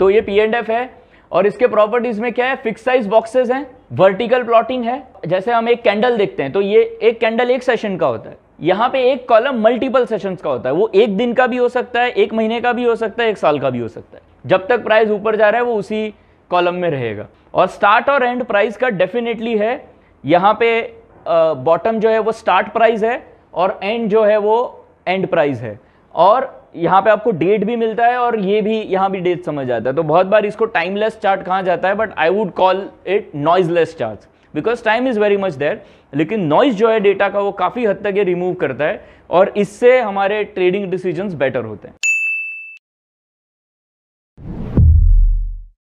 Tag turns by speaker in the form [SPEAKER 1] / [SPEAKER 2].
[SPEAKER 1] तो ये P and F है और इसके प्रॉपर्टीज में क्या है फिक्स साइज बॉक्सेस हैं वर्टिकल प्लॉटिंग है जैसे हम एक कैंडल देखते हैं तो ये एक कैंडल एक सेशन का होता है यहाँ पे एक कॉलम मल्टीपल सेशन का होता है वो एक दिन का भी हो सकता है एक महीने का भी हो सकता है एक साल का भी हो सकता है जब तक प्राइस ऊपर जा रहा है वो उसी कॉलम में रहेगा और स्टार्ट और एंड प्राइस का डेफिनेटली है यहाँ पे बॉटम जो है वो स्टार्ट प्राइस है और एंड जो है वो एंड प्राइस है और यहाँ पे आपको डेट भी मिलता है और ये भी यहाँ भी डेट समझ आता है तो बहुत बार इसको टाइमलेस चार्ट कहा जाता है but I would call it noiseless chart because time is very much there लेकिन नॉइज जो है डेटा का वो काफ़ी हद तक ये रिमूव करता है और इससे हमारे ट्रेडिंग डिसीजंस बेटर होते हैं